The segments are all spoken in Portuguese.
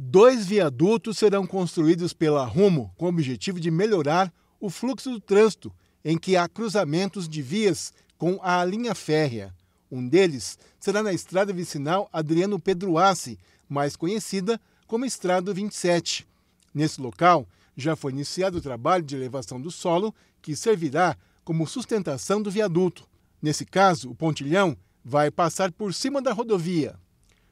dois viadutos serão construídos pela Rumo com o objetivo de melhorar o fluxo do trânsito, em que há cruzamentos de vias com a linha férrea. Um deles será na estrada vicinal Adriano Pedro Assi, mais conhecida como Estrada 27. Nesse local, já foi iniciado o trabalho de elevação do solo, que servirá como sustentação do viaduto. Nesse caso, o pontilhão vai passar por cima da rodovia.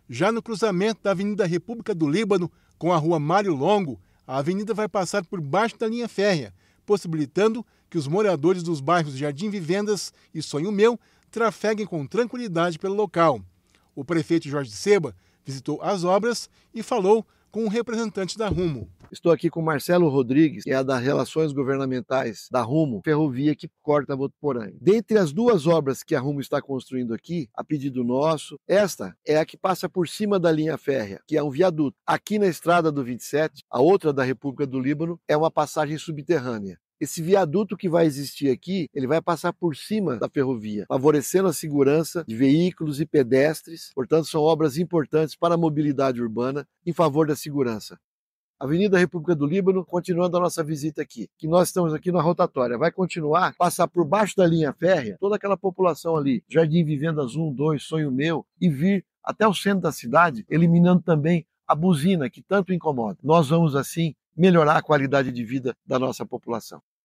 Já no cruzamento da Avenida República do Líbano com a Rua Mário Longo, a avenida vai passar por baixo da linha férrea, possibilitando que os moradores dos bairros Jardim Vivendas e Sonho Meu trafeguem com tranquilidade pelo local. O prefeito Jorge Seba visitou as obras e falou com um representante da Rumo. Estou aqui com Marcelo Rodrigues, que é da Relações Governamentais da Rumo, ferrovia que corta Votuporanga. Dentre as duas obras que a Rumo está construindo aqui, a pedido nosso, esta é a que passa por cima da linha férrea, que é um viaduto. Aqui na estrada do 27, a outra da República do Líbano, é uma passagem subterrânea. Esse viaduto que vai existir aqui, ele vai passar por cima da ferrovia, favorecendo a segurança de veículos e pedestres. Portanto, são obras importantes para a mobilidade urbana em favor da segurança. Avenida República do Líbano, continuando a nossa visita aqui, que nós estamos aqui na rotatória, vai continuar, passar por baixo da linha férrea, toda aquela população ali, Jardim Vivendas 1, 2, Sonho Meu, e vir até o centro da cidade, eliminando também a buzina que tanto incomoda. Nós vamos assim melhorar a qualidade de vida da nossa população.